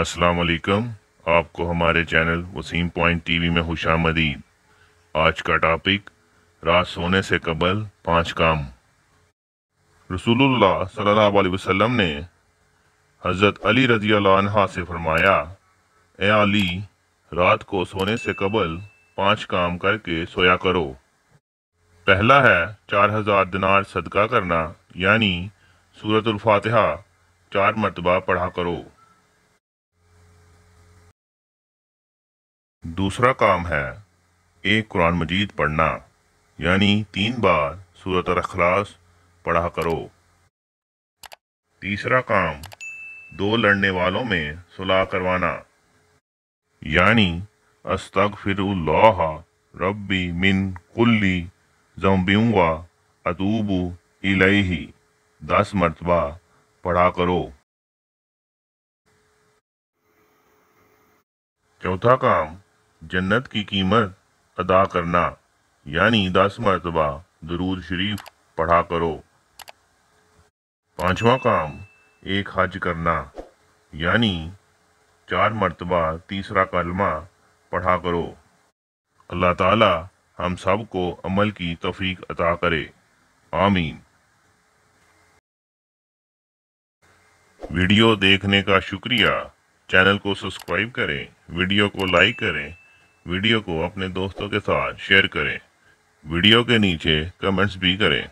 अस्सलाम वालेकुम आपको हमारे चैनल वसीम पॉइंट टीवी में खुश आमदीद आज का टॉपिक रात सोने से कबल पांच काम रसूलुल्लाह सल्लल्लाहु अलैहि वसल्लम ने हज़रत अली रजी अल्लाह से फरमाया ए अली रात को सोने से कबल पांच काम करके सोया करो पहला है चार हज़ार दिनार सदका करना यानी सूरतुल्फातहा चार मरतबा पढ़ा करो दूसरा काम है एक कुरान मजीद पढ़ना यानी तीन बार सूरत अखलास पढ़ा करो तीसरा काम दो लड़ने वालों में सुलह करवाना यानी अस्तक फिर रब्बी मिन कुल्ली जम्बिंगा अतूबू इलाही दस मरतबा पढ़ा करो चौथा काम जन्नत की कीमत अदा करना यानी दस मरतबा दरूद शरीफ पढ़ा करो पांचवा काम एक हज करना यानी चार मरतबा तीसरा कलमा पढ़ा करो अल्लाह ताला हम सब को अमल की तफीक अता करे आमीन वीडियो देखने का शुक्रिया चैनल को सब्सक्राइब करें वीडियो को लाइक करें वीडियो को अपने दोस्तों के साथ शेयर करें वीडियो के नीचे कमेंट्स भी करें